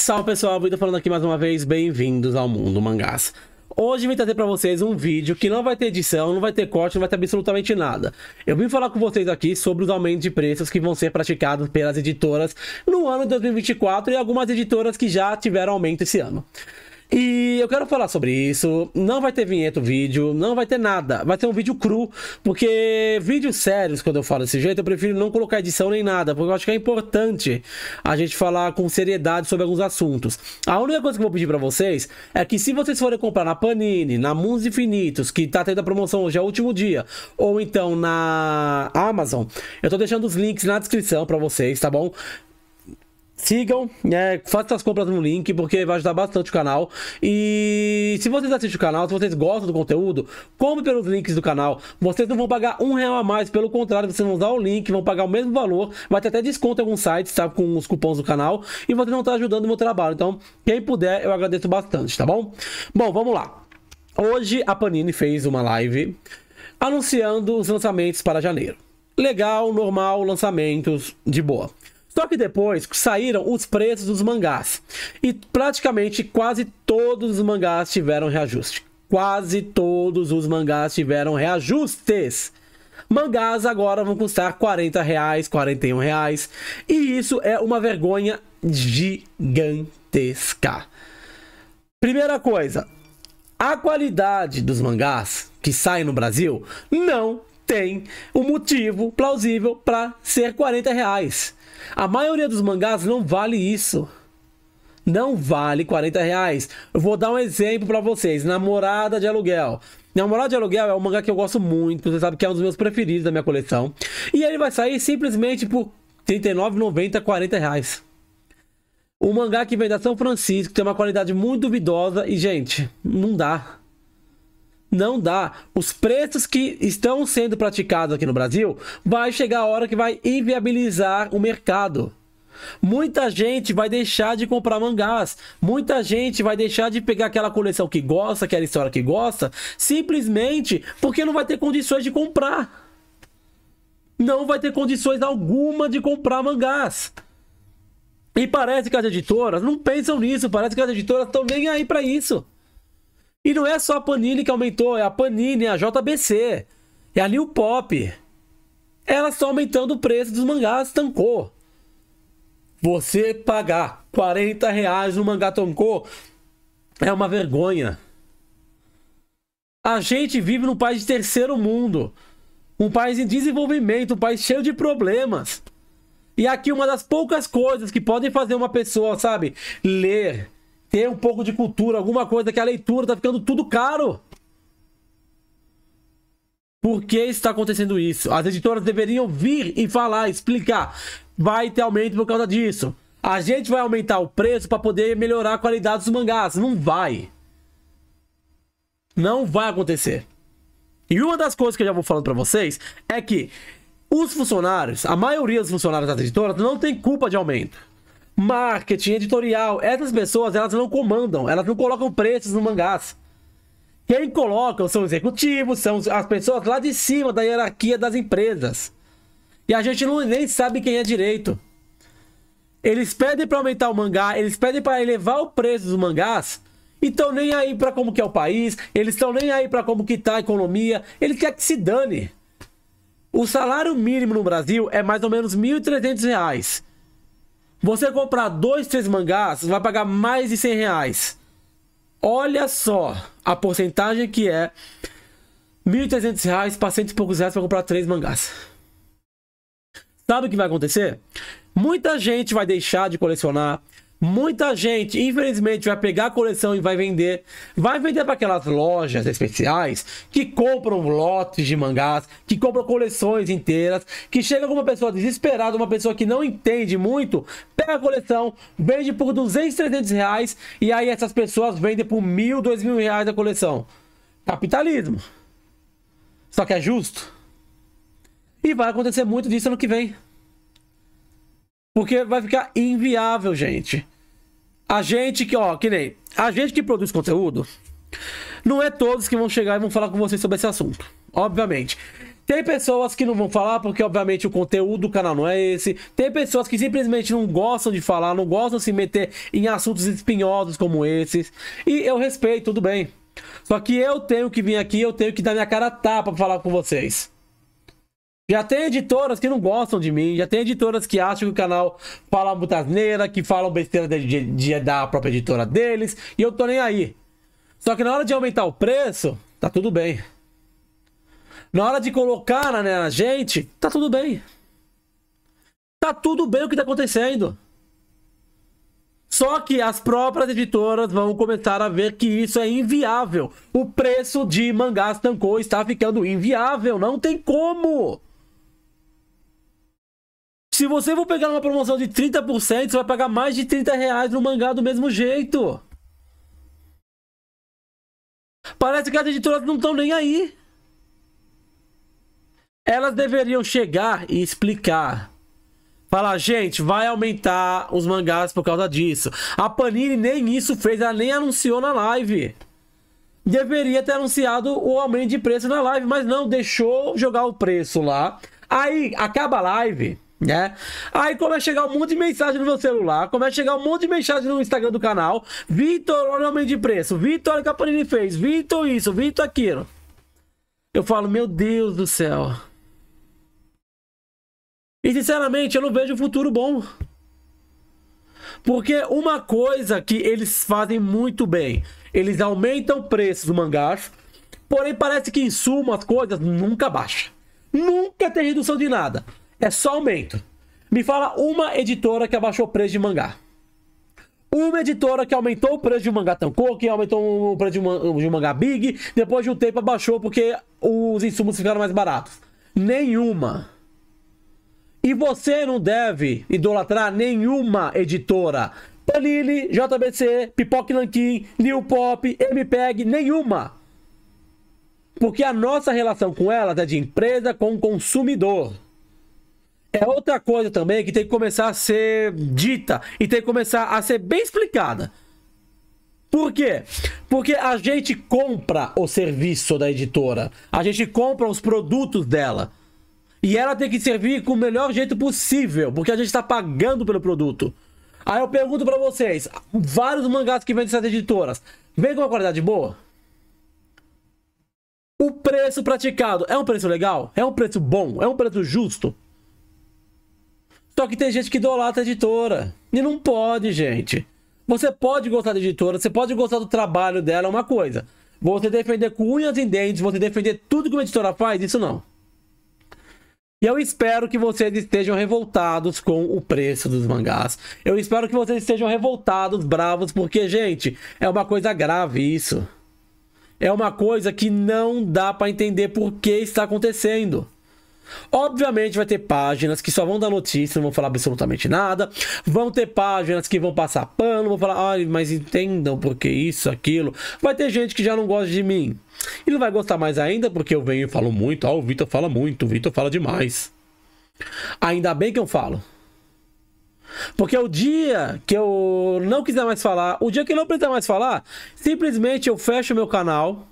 Salve pessoal, Vitor falando aqui mais uma vez, bem-vindos ao Mundo Mangás. Hoje vim trazer para vocês um vídeo que não vai ter edição, não vai ter corte, não vai ter absolutamente nada. Eu vim falar com vocês aqui sobre os aumentos de preços que vão ser praticados pelas editoras no ano de 2024 e algumas editoras que já tiveram aumento esse ano. E eu quero falar sobre isso. Não vai ter vinheta o vídeo, não vai ter nada. Vai ter um vídeo cru, porque vídeos sérios, quando eu falo desse jeito, eu prefiro não colocar edição nem nada, porque eu acho que é importante a gente falar com seriedade sobre alguns assuntos. A única coisa que eu vou pedir para vocês é que se vocês forem comprar na Panini, na Mundos Infinitos, que tá tendo a promoção hoje, é o último dia, ou então na Amazon, eu tô deixando os links na descrição para vocês, tá bom? sigam, é, façam as compras no link, porque vai ajudar bastante o canal. E se vocês assistem o canal, se vocês gostam do conteúdo, compre pelos links do canal. Vocês não vão pagar um real a mais, pelo contrário, vocês vão usar o link, vão pagar o mesmo valor, vai ter até desconto em alguns sites, tá? Com os cupons do canal, e vocês vão estar ajudando o meu trabalho. Então, quem puder, eu agradeço bastante, tá bom? Bom, vamos lá. Hoje a Panini fez uma live anunciando os lançamentos para janeiro. Legal, normal, lançamentos de boa. Só que depois saíram os preços dos mangás. E praticamente quase todos os mangás tiveram reajuste. Quase todos os mangás tiveram reajustes. Mangás agora vão custar 40 reais, 41 reais. E isso é uma vergonha gigantesca. Primeira coisa, a qualidade dos mangás que saem no Brasil não tem um motivo plausível para ser 40 reais. A maioria dos mangás não vale isso. Não vale 40 reais. Eu vou dar um exemplo para vocês. Namorada de Aluguel. Namorada de Aluguel é um mangá que eu gosto muito. Você sabe que é um dos meus preferidos da minha coleção. E ele vai sair simplesmente por R$39,90, 40 reais. Um mangá que vem da São Francisco tem uma qualidade muito duvidosa. E, gente, não dá. Não dá. Os preços que estão sendo praticados aqui no Brasil, vai chegar a hora que vai inviabilizar o mercado. Muita gente vai deixar de comprar mangás. Muita gente vai deixar de pegar aquela coleção que gosta, aquela história que gosta, simplesmente porque não vai ter condições de comprar. Não vai ter condições alguma de comprar mangás. E parece que as editoras não pensam nisso, parece que as editoras estão nem aí para isso. E não é só a Panini que aumentou, é a Panini, é a JBC, é a New Pop. Elas estão aumentando o preço dos mangás Tankô. Você pagar 40 reais no mangá Tankô é uma vergonha. A gente vive num país de terceiro mundo. Um país em desenvolvimento, um país cheio de problemas. E aqui uma das poucas coisas que podem fazer uma pessoa, sabe, ler ter um pouco de cultura, alguma coisa, que a leitura tá ficando tudo caro. Por que está acontecendo isso? As editoras deveriam vir e falar, explicar. Vai ter aumento por causa disso. A gente vai aumentar o preço para poder melhorar a qualidade dos mangás. Não vai. Não vai acontecer. E uma das coisas que eu já vou falando para vocês é que os funcionários, a maioria dos funcionários das editoras, não tem culpa de aumento marketing, editorial. Essas pessoas, elas não comandam, elas não colocam preços no mangás. Quem coloca são os executivos, são as pessoas lá de cima da hierarquia das empresas. E a gente não, nem sabe quem é direito. Eles pedem para aumentar o mangá, eles pedem para elevar o preço dos mangás, então nem aí para como que é o país, eles estão nem aí para como que tá a economia, ele quer que se dane. O salário mínimo no Brasil é mais ou menos R$ 1.300. Você comprar dois, três mangás, vai pagar mais de 100 reais. Olha só a porcentagem que é 1.300 reais para cento e poucos reais para comprar três mangás. Sabe o que vai acontecer? Muita gente vai deixar de colecionar, Muita gente, infelizmente, vai pegar a coleção e vai vender. Vai vender para aquelas lojas especiais que compram lotes de mangás, que compram coleções inteiras, que chega alguma pessoa desesperada, uma pessoa que não entende muito, pega a coleção, vende por 200, 300 reais e aí essas pessoas vendem por mil, dois mil reais a coleção. Capitalismo. Só que é justo. E vai acontecer muito disso ano que vem. Porque vai ficar inviável, gente. A gente que, ó, que nem. A gente que produz conteúdo, não é todos que vão chegar e vão falar com vocês sobre esse assunto. Obviamente. Tem pessoas que não vão falar porque, obviamente, o conteúdo do canal não é esse. Tem pessoas que simplesmente não gostam de falar, não gostam de se meter em assuntos espinhosos como esses. E eu respeito, tudo bem. Só que eu tenho que vir aqui, eu tenho que dar minha cara tapa pra falar com vocês. Já tem editoras que não gostam de mim, já tem editoras que acham que o canal fala muita asneira, que falam besteira de, de, de, da própria editora deles, e eu tô nem aí. Só que na hora de aumentar o preço, tá tudo bem. Na hora de colocar né, gente, tá tudo bem. Tá tudo bem o que tá acontecendo. Só que as próprias editoras vão começar a ver que isso é inviável. O preço de mangás Tankoi está ficando inviável, não tem como. Se você for pegar uma promoção de 30%, você vai pagar mais de 30 reais no mangá do mesmo jeito. Parece que as editoras não estão nem aí. Elas deveriam chegar e explicar. Falar, gente, vai aumentar os mangás por causa disso. A Panini nem isso fez, ela nem anunciou na live. Deveria ter anunciado o aumento de preço na live, mas não, deixou jogar o preço lá. Aí acaba a live né? Aí começa a chegar um monte de mensagem no meu celular, começa a chegar um monte de mensagem no Instagram do canal. Vitor, olha o aumento de preço. Vitor, olha o que a Panini fez. Vitor, isso, Vitor, aquilo. Eu falo, meu Deus do céu. E sinceramente, eu não vejo um futuro bom. Porque uma coisa que eles fazem muito bem, eles aumentam o preço do mangás, porém parece que em suma as coisas nunca baixa, Nunca tem redução de nada. É só aumento. Me fala uma editora que abaixou o preço de mangá. Uma editora que aumentou o preço de um mangá Tankô, que aumentou o preço de um, de um mangá Big, depois de um tempo abaixou porque os insumos ficaram mais baratos. Nenhuma. E você não deve idolatrar nenhuma editora. Panini, JBC, Pipoque Lanquim, New Pop, MPEG, nenhuma. Porque a nossa relação com elas é de empresa com consumidor. É outra coisa também que tem que começar a ser dita e tem que começar a ser bem explicada. Por quê? Porque a gente compra o serviço da editora, a gente compra os produtos dela. E ela tem que servir com o melhor jeito possível, porque a gente está pagando pelo produto. Aí eu pergunto para vocês, vários mangás que vendem essas editoras, vem com uma qualidade boa? O preço praticado é um preço legal? É um preço bom? É um preço justo? Só que tem gente que idolatra a editora. E não pode, gente. Você pode gostar da editora, você pode gostar do trabalho dela, é uma coisa. Você defender com unhas e dentes, você defender tudo que uma editora faz, isso não. E eu espero que vocês estejam revoltados com o preço dos mangás. Eu espero que vocês estejam revoltados, bravos, porque, gente, é uma coisa grave isso. É uma coisa que não dá para entender por que está acontecendo. Obviamente vai ter páginas que só vão dar notícia, não vão falar absolutamente nada. Vão ter páginas que vão passar pano, vão falar, ai, mas entendam porque isso, aquilo. Vai ter gente que já não gosta de mim. E não vai gostar mais ainda porque eu venho e falo muito. Ah, o Vitor fala muito, o Vitor fala demais. Ainda bem que eu falo. Porque o dia que eu não quiser mais falar, o dia que eu não precisar mais falar, simplesmente eu fecho meu canal,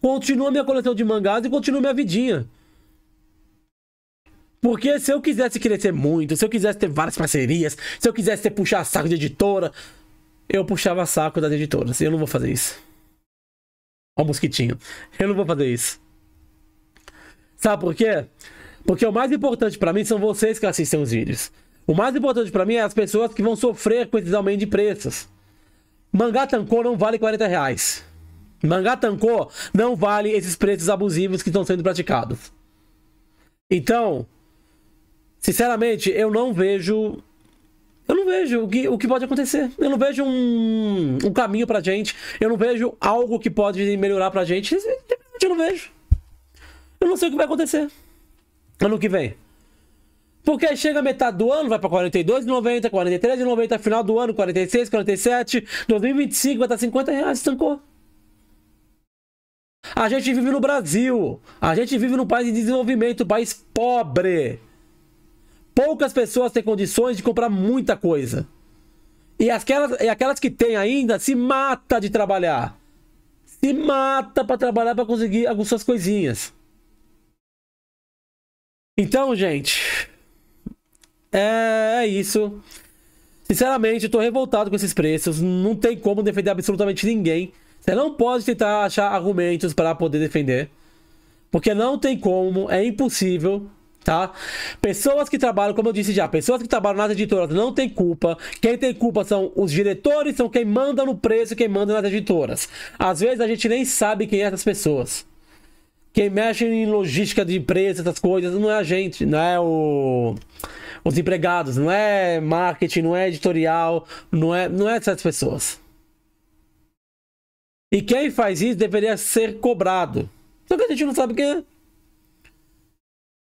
continuo minha coleção de mangás e continuo minha vidinha. Porque se eu quisesse crescer muito, se eu quisesse ter várias parcerias, se eu quisesse ter puxar saco de editora, eu puxava saco das editoras. Eu não vou fazer isso. Ó, o mosquitinho. Eu não vou fazer isso. Sabe por quê? Porque o mais importante para mim são vocês que assistem os vídeos. O mais importante para mim é as pessoas que vão sofrer com esses aumentos de preços. Mangá Tancô não vale 40 reais. Mangá Tancô não vale esses preços abusivos que estão sendo praticados. Então, Sinceramente, eu não vejo. Eu não vejo o que, o que pode acontecer. Eu não vejo um, um caminho pra gente. Eu não vejo algo que pode melhorar pra gente. Eu não vejo. Eu não sei o que vai acontecer ano que vem. Porque aí chega metade do ano, vai pra 42,90, 43,90, final do ano 46, 47, 2025 vai tá estar 50 reais, estancou. A gente vive no Brasil, a gente vive num país em de desenvolvimento, um país pobre poucas pessoas têm condições de comprar muita coisa. E aquelas, e aquelas que têm ainda se mata de trabalhar. Se mata para trabalhar para conseguir algumas coisinhas. Então, gente, é, é isso. Sinceramente, eu tô revoltado com esses preços. Não tem como defender absolutamente ninguém. Você não pode tentar achar argumentos para poder defender. Porque não tem como, é impossível tá? Pessoas que trabalham, como eu disse já, pessoas que trabalham nas editoras não tem culpa. Quem tem culpa são os diretores, são quem manda no preço, quem manda nas editoras. Às vezes a gente nem sabe quem é essas pessoas. Quem mexe em logística de empresa, essas coisas, não é a gente, não é o os empregados, não é marketing, não é editorial, não é, não é essas pessoas. E quem faz isso deveria ser cobrado. Só que a gente não sabe quem é.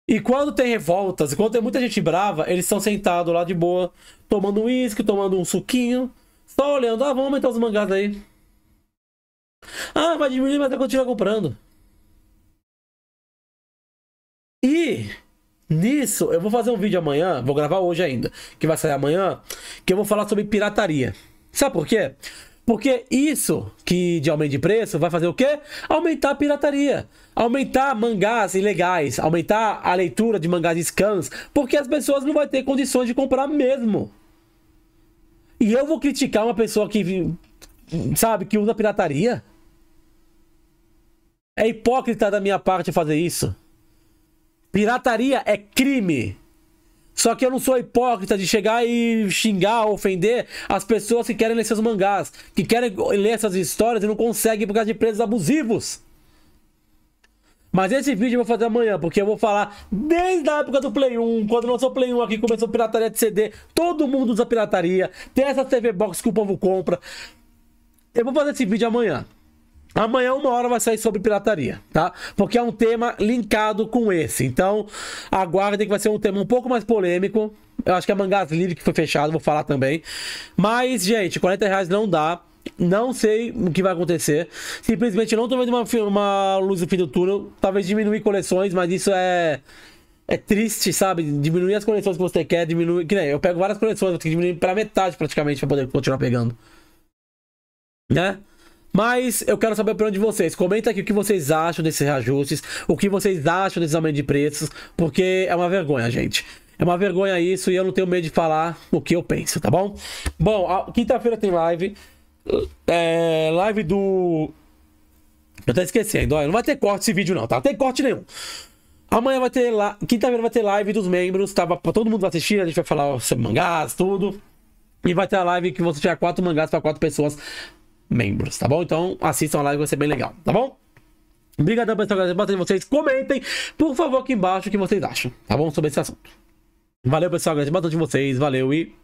E quando tem revoltas, quando tem muita gente brava, eles estão sentados lá de boa, tomando um uísque, tomando um suquinho, só olhando, ah, vamos aumentar os mangás aí. Ah, vai diminuir, mas eu continua comprando. E nisso, eu vou fazer um vídeo amanhã, vou gravar hoje ainda, que vai sair amanhã, que eu vou falar sobre pirataria. Sabe por quê? Porque isso que de aumento de preço vai fazer o quê? Aumentar a pirataria, aumentar mangás ilegais, aumentar a leitura de mangás scans, porque as pessoas não vão ter condições de comprar mesmo. E eu vou criticar uma pessoa que sabe que usa pirataria? É hipócrita da minha parte fazer isso. Pirataria é crime. Só que eu não sou hipócrita de chegar e xingar, ofender as pessoas que querem ler seus mangás, que querem ler essas histórias e não conseguem por causa de preços abusivos. Mas esse vídeo eu vou fazer amanhã, porque eu vou falar desde a época do Play 1, quando lançou o Play 1 aqui, começou a pirataria de CD, todo mundo usa pirataria, tem essa TV Box que o povo compra. Eu vou fazer esse vídeo amanhã. Amanhã, uma hora, vai sair sobre pirataria, tá? Porque é um tema linkado com esse. Então, aguardem que vai ser um tema um pouco mais polêmico. Eu acho que é Mangás Livre que foi fechado, vou falar também. Mas, gente, 40 reais não dá. Não sei o que vai acontecer. Simplesmente não tô vendo uma, uma luz no fim do túnel. Talvez diminuir coleções, mas isso é é triste, sabe? Diminuir as coleções que você quer, diminuir. Que nem eu pego várias coleções, eu tenho que diminuir pra metade praticamente pra poder continuar pegando. Né? Mas eu quero saber a opinião de vocês. Comenta aqui o que vocês acham desses reajustes, o que vocês acham desses aumentos de preços, porque é uma vergonha, gente. É uma vergonha isso e eu não tenho medo de falar o que eu penso, tá bom? Bom, quinta-feira tem live. É, live do. Eu tô esquecendo, olha, não vai ter corte esse vídeo, não, tá? Não tem corte nenhum. Amanhã vai ter lá. La... Quinta-feira vai ter live dos membros, tá? Todo mundo assistir, a gente vai falar sobre mangás, tudo. E vai ter a live que você tirar quatro mangás para quatro pessoas membros, tá bom? Então assistam lá que vai ser bem legal, tá bom? Obrigadão, pessoal, de vocês. Comentem, por favor, aqui embaixo o que vocês acham, tá bom? Sobre esse assunto. Valeu, pessoal, agradeço bastante vocês, valeu e